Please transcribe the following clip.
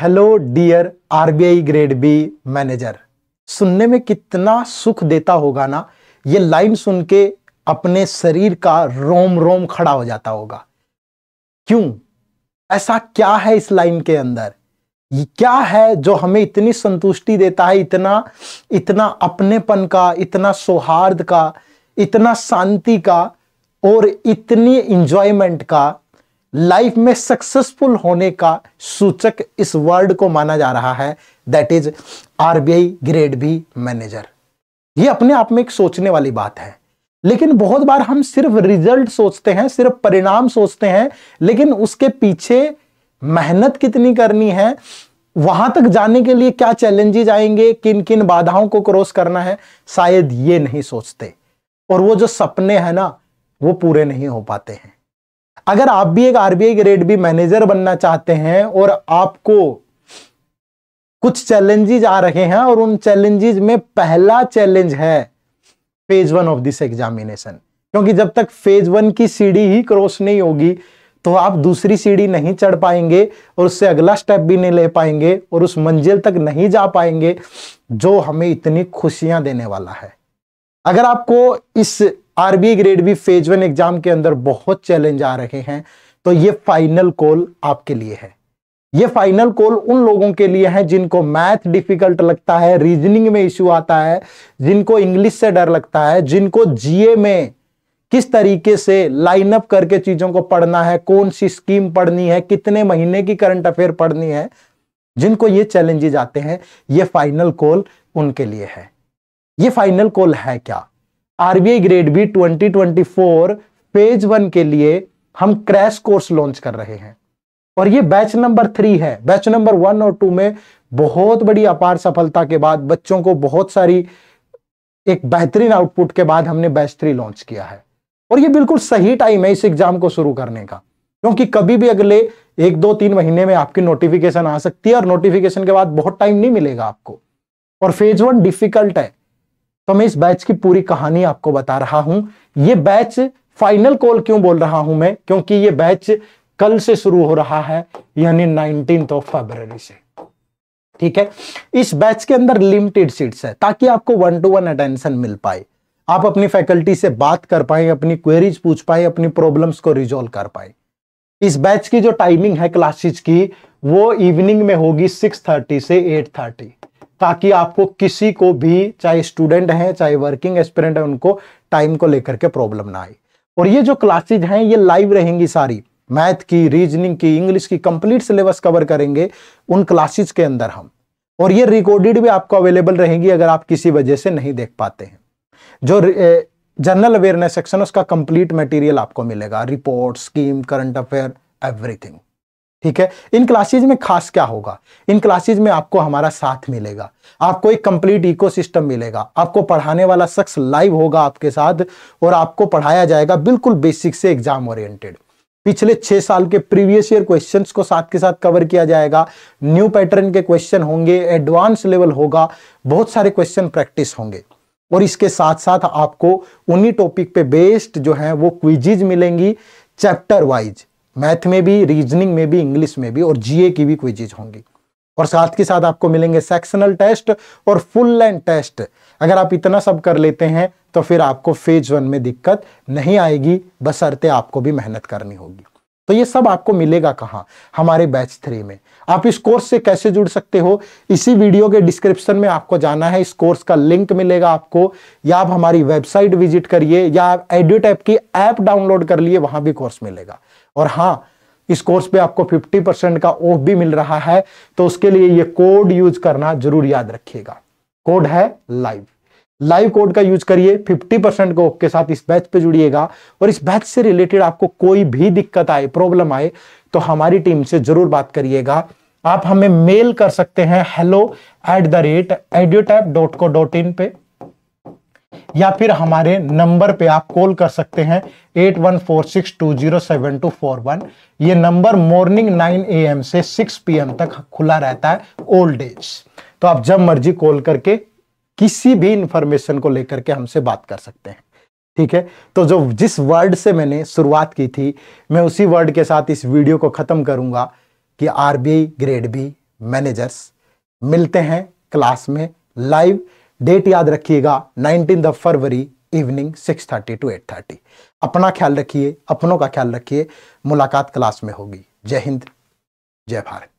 hello dear RBI grade B manager सुनने में कितना सुख देता होगा ना ये लाइन सुन के अपने शरीर का रोम रोम खड़ा हो जाता होगा क्यों ऐसा क्या है इस लाइन के अंदर ये क्या है जो हमें इतनी संतुष्टि देता है इतना इतना अपनेपन का इतना सौहार्द का इतना शांति का और इतनी इंजॉयमेंट का लाइफ में सक्सेसफुल होने का सूचक इस वर्ड को माना जा रहा है that is RBI grade B manager ये अपने आप में एक सोचने वाली बात है लेकिन बहुत बार हम सिर्फ रिजल्ट सोचते हैं सिर्फ परिणाम सोचते हैं लेकिन उसके पीछे मेहनत कितनी करनी है वहां तक जाने के लिए क्या चैलेंजेस आएंगे किन किन बाधाओं को क्रॉस करना है शायद ये नहीं सोचते और वो जो सपने हैं ना वो पूरे नहीं हो पाते हैं अगर आप भी एक आरबीआई ग्रेड बी मैनेजर बनना चाहते हैं और आपको कुछ चैलेंजेस आ रहे हैं और उन चैलेंजेस में पहला चैलेंज है phase one of this examination क्योंकि जब तक फेज वन की सीढ़ी ही क्रॉस नहीं होगी तो आप दूसरी सीढ़ी नहीं चढ़ पाएंगे और उससे अगला स्टेप भी नहीं ले पाएंगे और उस मंजिल तक नहीं जा पाएंगे जो हमें इतनी खुशियां देने वाला है अगर आपको इस RBI grade B phase one exam के अंदर बहुत चैलेंज आ रहे हैं तो ये फाइनल कॉल आपके लिए है ये फाइनल कॉल उन लोगों के लिए है जिनको मैथ डिफिकल्ट लगता है रीजनिंग में इश्यू आता है जिनको इंग्लिश से डर लगता है जिनको जीए में किस तरीके से लाइन अप करके चीजों को पढ़ना है कौन सी स्कीम पढ़नी है कितने महीने की करंट अफेयर पढ़नी है जिनको ये चैलेंजेज आते हैं ये फाइनल कॉल उनके लिए है ये फाइनल कॉल है क्या RBI grade B 2024 phase one के लिए हम क्रैश कोर्स लॉन्च कर रहे हैं और ये बैच नंबर थ्री है बैच नंबर वन और टू में बहुत बड़ी अपार सफलता के बाद बच्चों को बहुत सारी एक बेहतरीन आउटपुट के बाद हमने बैच थ्री लॉन्च किया है और ये बिल्कुल सही टाइम है इस एग्जाम को शुरू करने का क्योंकि कभी भी अगले एक दो तीन महीने में आपकी नोटिफिकेशन आ सकती है और नोटिफिकेशन के बाद बहुत टाइम नहीं मिलेगा आपको और फेज वन डिफिकल्ट है तो मैं इस बैच की पूरी कहानी आपको बता रहा हूं ये बैच फाइनल कॉल क्यों बोल रहा हूं मैं क्योंकि ये बैच कल से शुरू हो रहा है यानी नाइनटीन ऑफ से ठीक है इस बैच के अंदर लिमिटेड सीट्स है ताकि आपको वन टू वन अटेंशन मिल पाए आप अपनी फैकल्टी से बात कर पाए अपनी क्वेरीज पूछ पाए अपनी प्रॉब्लम्स को रिजोल्व कर पाए इस बैच की जो टाइमिंग है क्लासेज की वो इवनिंग में होगी सिक्स थर्टी से एट थर्टी ताकि आपको किसी को भी चाहे स्टूडेंट हैं चाहे वर्किंग एस्पिरेंट है उनको टाइम को लेकर के प्रॉब्लम ना आए और ये जो क्लासेज हैं ये लाइव रहेंगी सारी मैथ की रीजनिंग की इंग्लिश की कंप्लीट सिलेबस कवर करेंगे उन क्लासेज के अंदर हम और ये रिकॉर्डेड भी आपको अवेलेबल रहेंगी अगर आप किसी वजह से नहीं देख पाते हैं जो जनरल अवेयरनेस सेक्शन उसका कंप्लीट मटेरियल आपको मिलेगा report scheme current affair everything ठीक है इन क्लासेज में खास क्या होगा इन क्लासेज में आपको हमारा साथ मिलेगा आपको एक कंप्लीट इकोसिस्टम मिलेगा आपको पढ़ाने वाला शख्स लाइव होगा आपके साथ और आपको पढ़ाया जाएगा बिल्कुल बेसिक से एग्जाम ओरिएंटेड पिछले छह साल के प्रीवियस ईयर क्वेश्चंस को साथ के साथ कवर किया जाएगा न्यू पैटर्न के क्वेश्चन होंगे एडवांस लेवल होगा बहुत सारे क्वेश्चन प्रैक्टिस होंगे और इसके साथ साथ आपको उन्हीं टॉपिक पे बेस्ड जो है वो क्विजीज मिलेंगी चैप्टर वाइज मैथ में भी रीजनिंग में भी इंग्लिश में भी और जीए की भी कोई चीज़ होंगी और साथ के साथ आपको मिलेंगे सेक्शनल टेस्ट और फुल लाइन टेस्ट अगर आप इतना सब कर लेते हैं तो फिर आपको फेज वन में दिक्कत नहीं आएगी बसरते आपको भी मेहनत करनी होगी तो ये सब आपको मिलेगा कहाँ हमारे बैच थ्री में आप इस कोर्स से कैसे जुड़ सकते हो इसी वीडियो के डिस्क्रिप्शन में आपको जाना है इस कोर्स का लिंक मिलेगा आपको या आप हमारी वेबसाइट विजिट करिए या आप एडिट ऐप की ऐप डाउनलोड कर लिए वहां भी कोर्स मिलेगा और हाँ इस कोर्स पे आपको 50 परसेंट का ऑफ भी मिल रहा है तो उसके लिए ये कोड यूज करना जरूर याद रखिएगा कोड है लाइव लाइव कोड का यूज करिए 50 परसेंट को के साथ इस बैच पे जुड़िएगा और इस बैच से रिलेटेड आपको कोई भी दिक्कत आए प्रॉब्लम आए तो हमारी टीम से जरूर बात करिएगा आप हमें मेल कर सकते हैं hello at the rate Edutap dot co dot in पे या फिर हमारे नंबर पे आप कॉल कर सकते हैं eight one four six two zero seven two four one ये नंबर मॉर्निंग नाइन ए एम से सिक्स पी एम तक खुला रहता है ओल्ड एज तो आप जब मर्जी कॉल करके किसी भी इंफॉर्मेशन को लेकर के हमसे बात कर सकते हैं ठीक है तो जो जिस वर्ड से मैंने शुरुआत की थी मैं उसी वर्ड के साथ इस वीडियो को ख़त्म करूंगा कि आर ग्रेड बी मैनेजर्स मिलते हैं क्लास में लाइव डेट याद रखिएगा nineteen of February evening six thirty to eight thirty अपना ख्याल रखिए अपनों का ख्याल रखिए मुलाकात क्लास में होगी जय हिंद जय भारत